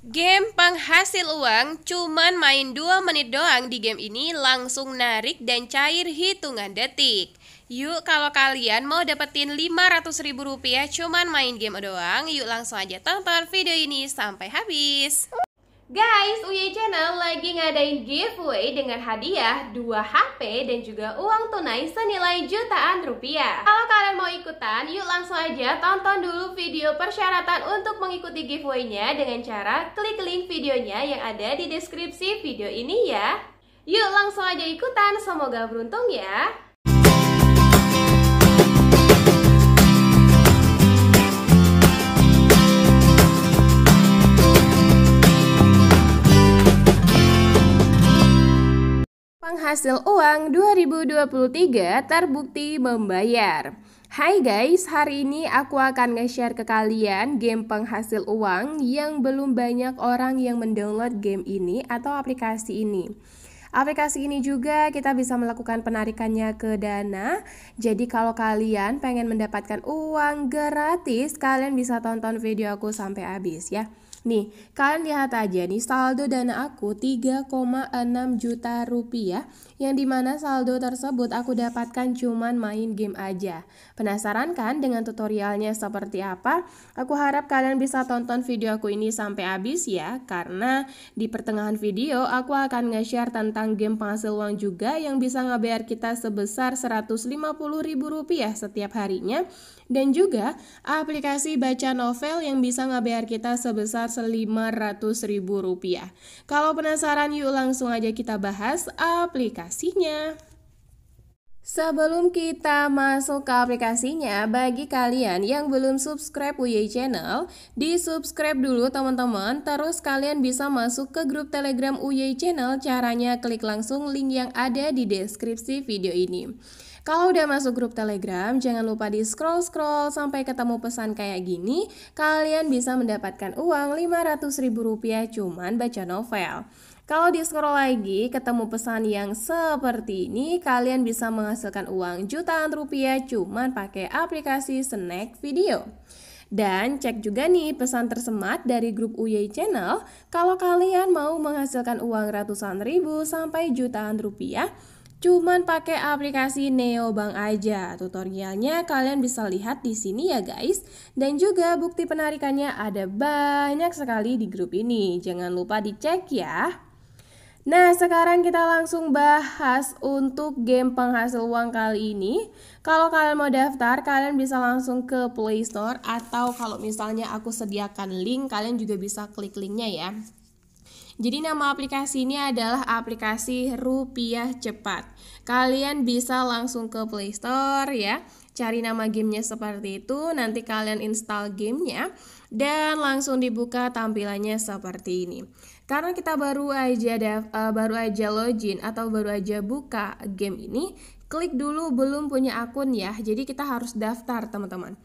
Game penghasil uang cuman main 2 menit doang di game ini langsung narik dan cair hitungan detik. Yuk kalau kalian mau dapetin 500 ribu rupiah cuman main game doang, yuk langsung aja tonton video ini sampai habis. Guys, Uye Channel lagi ngadain giveaway dengan hadiah 2 HP dan juga uang tunai senilai jutaan rupiah. Kalau kalian mau ikutan, yuk langsung aja tonton dulu video persyaratan untuk mengikuti giveaway-nya dengan cara klik link videonya yang ada di deskripsi video ini ya. Yuk langsung aja ikutan, semoga beruntung ya. penghasil uang 2023 terbukti membayar. Hai guys, hari ini aku akan nge-share ke kalian game penghasil uang yang belum banyak orang yang mendownload game ini atau aplikasi ini. Aplikasi ini juga kita bisa melakukan penarikannya ke dana. Jadi kalau kalian pengen mendapatkan uang gratis, kalian bisa tonton video aku sampai habis ya. Nih, kalian lihat aja nih saldo dana aku 3,6 juta rupiah yang dimana saldo tersebut aku dapatkan cuman main game aja. Penasaran kan dengan tutorialnya seperti apa? Aku harap kalian bisa tonton video aku ini sampai habis ya karena di pertengahan video aku akan nge-share tentang game penghasil uang juga yang bisa ngebayar kita sebesar 150 ribu rupiah setiap harinya dan juga aplikasi baca novel yang bisa ngebayar kita sebesar Rp500.000. Kalau penasaran yuk langsung aja kita bahas aplikasinya. Sebelum kita masuk ke aplikasinya, bagi kalian yang belum subscribe UY Channel, di subscribe dulu teman-teman, terus kalian bisa masuk ke grup telegram UY Channel, caranya klik langsung link yang ada di deskripsi video ini. Kalau udah masuk grup Telegram, jangan lupa di scroll-scroll sampai ketemu pesan kayak gini, kalian bisa mendapatkan uang Rp500.000 cuman baca novel. Kalau di scroll lagi, ketemu pesan yang seperti ini, kalian bisa menghasilkan uang jutaan rupiah cuman pakai aplikasi Snack Video. Dan cek juga nih pesan tersemat dari grup UY Channel kalau kalian mau menghasilkan uang ratusan ribu sampai jutaan rupiah Cuman pakai aplikasi Neobank aja. Tutorialnya kalian bisa lihat di sini ya guys. Dan juga bukti penarikannya ada banyak sekali di grup ini. Jangan lupa dicek ya. Nah, sekarang kita langsung bahas untuk game penghasil uang kali ini. Kalau kalian mau daftar, kalian bisa langsung ke Play Store atau kalau misalnya aku sediakan link, kalian juga bisa klik linknya ya. Jadi nama aplikasi ini adalah aplikasi Rupiah Cepat. Kalian bisa langsung ke Play Store ya, cari nama gamenya seperti itu, nanti kalian install gamenya dan langsung dibuka tampilannya seperti ini. Karena kita baru aja uh, baru aja login atau baru aja buka game ini, klik dulu belum punya akun ya. Jadi kita harus daftar, teman-teman.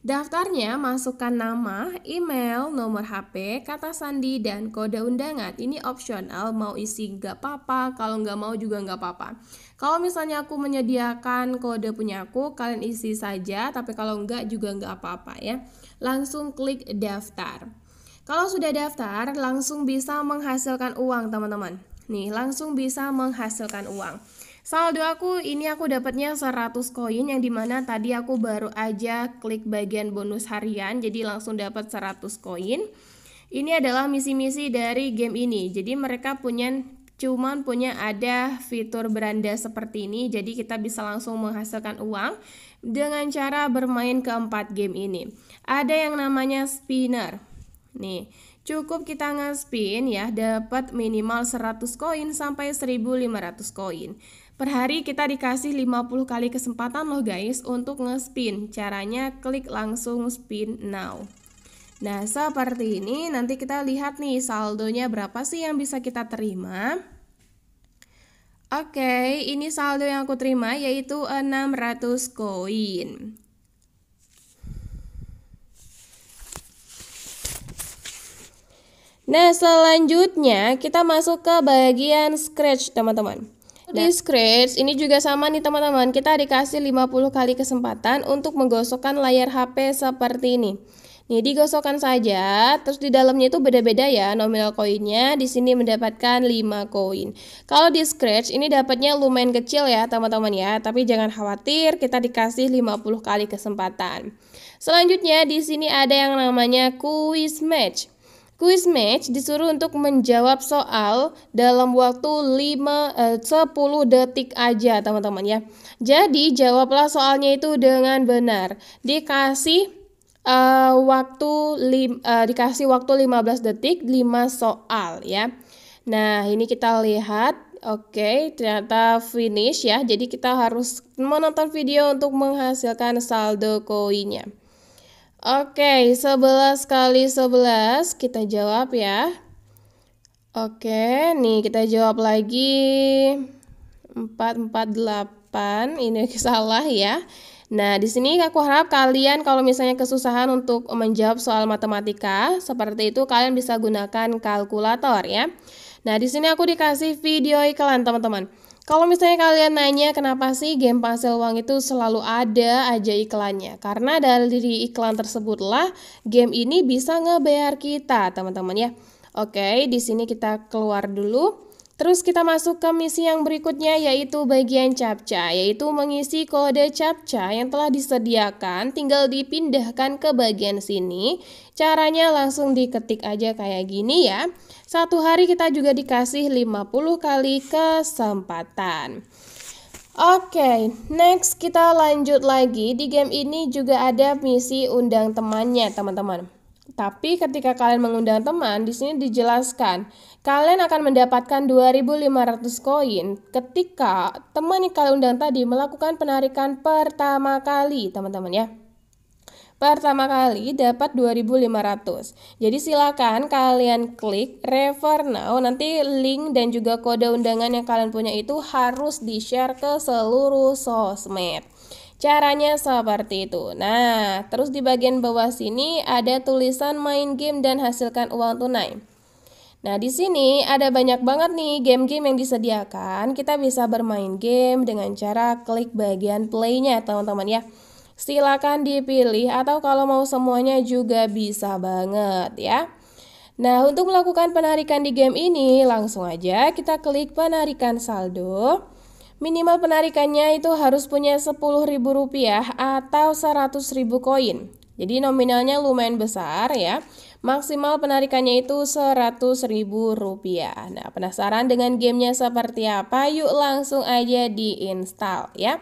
Daftarnya masukkan nama, email, nomor HP, kata sandi, dan kode undangan. Ini opsional, mau isi nggak apa-apa, kalau nggak mau juga nggak apa-apa. Kalau misalnya aku menyediakan kode punya aku, kalian isi saja, tapi kalau nggak juga nggak apa-apa ya. Langsung klik daftar. Kalau sudah daftar, langsung bisa menghasilkan uang teman-teman. Nih, langsung bisa menghasilkan uang. Saldo aku ini aku dapatnya 100 koin yang dimana tadi aku baru aja klik bagian bonus harian jadi langsung dapat 100 koin. Ini adalah misi-misi dari game ini. Jadi mereka punya cuman punya ada fitur beranda seperti ini jadi kita bisa langsung menghasilkan uang dengan cara bermain keempat game ini. Ada yang namanya spinner. Nih, cukup kita nge-spin ya dapat minimal 100 koin sampai 1500 koin. Per hari kita dikasih 50 kali kesempatan loh guys untuk nge-spin. Caranya klik langsung spin now. Nah, seperti ini nanti kita lihat nih saldonya berapa sih yang bisa kita terima. Oke, ini saldo yang aku terima yaitu 600 koin. Nah, selanjutnya kita masuk ke bagian scratch, teman-teman di scratch ini juga sama nih teman-teman. Kita dikasih 50 kali kesempatan untuk menggosokkan layar HP seperti ini. Nih digosokkan saja, terus di dalamnya itu beda-beda ya nominal koinnya. Di sini mendapatkan 5 koin. Kalau di scratch ini dapatnya lumayan kecil ya teman-teman ya, tapi jangan khawatir kita dikasih 50 kali kesempatan. Selanjutnya di sini ada yang namanya quiz match. Quiz match disuruh untuk menjawab soal dalam waktu 5 eh, 10 detik aja, teman-teman ya. Jadi, jawablah soalnya itu dengan benar. Dikasih eh, waktu lim, eh, dikasih waktu 15 detik 5 soal ya. Nah, ini kita lihat. Oke, okay, ternyata finish ya. Jadi kita harus menonton video untuk menghasilkan saldo koinnya. Oke, 11 kali 11 kita jawab ya. Oke, nih kita jawab lagi 448. Ini salah ya. Nah, di sini aku harap kalian kalau misalnya kesusahan untuk menjawab soal matematika, seperti itu kalian bisa gunakan kalkulator ya. Nah, di sini aku dikasih video iklan, teman-teman. Kalau misalnya kalian nanya kenapa sih game ponsel uang itu selalu ada aja iklannya? Karena dari iklan tersebutlah game ini bisa ngebayar kita, teman-teman ya. Oke, di sini kita keluar dulu. Terus kita masuk ke misi yang berikutnya yaitu bagian captcha, yaitu mengisi kode captcha yang telah disediakan, tinggal dipindahkan ke bagian sini Caranya langsung diketik aja kayak gini ya. Satu hari kita juga dikasih 50 kali kesempatan. Oke, okay, next kita lanjut lagi. Di game ini juga ada misi undang temannya, teman-teman. Tapi ketika kalian mengundang teman, di sini dijelaskan, kalian akan mendapatkan 2.500 koin ketika teman yang kalian undang tadi melakukan penarikan pertama kali, teman-teman ya. Pertama kali dapat 2500. Jadi silakan kalian klik refer now. Nanti link dan juga kode undangan yang kalian punya itu harus di-share ke seluruh sosmed. Caranya seperti itu. Nah, terus di bagian bawah sini ada tulisan main game dan hasilkan uang tunai. Nah, di sini ada banyak banget nih game-game yang disediakan. Kita bisa bermain game dengan cara klik bagian play-nya, teman-teman ya silakan dipilih atau kalau mau semuanya juga bisa banget ya. Nah, untuk melakukan penarikan di game ini, langsung aja kita klik penarikan saldo. Minimal penarikannya itu harus punya Rp10.000 atau 100.000 koin. Jadi nominalnya lumayan besar ya. Maksimal penarikannya itu Rp100.000. Nah, penasaran dengan gamenya seperti apa? Yuk langsung aja di install ya.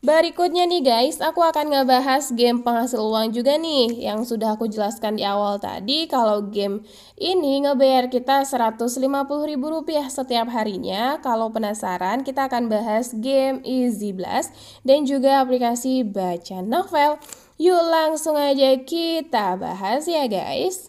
Berikutnya nih guys, aku akan ngebahas game penghasil uang juga nih yang sudah aku jelaskan di awal tadi kalau game ini ngebayar kita Rp150.000 setiap harinya. Kalau penasaran, kita akan bahas game Easy Blast dan juga aplikasi baca novel. Yuk langsung aja kita bahas ya guys.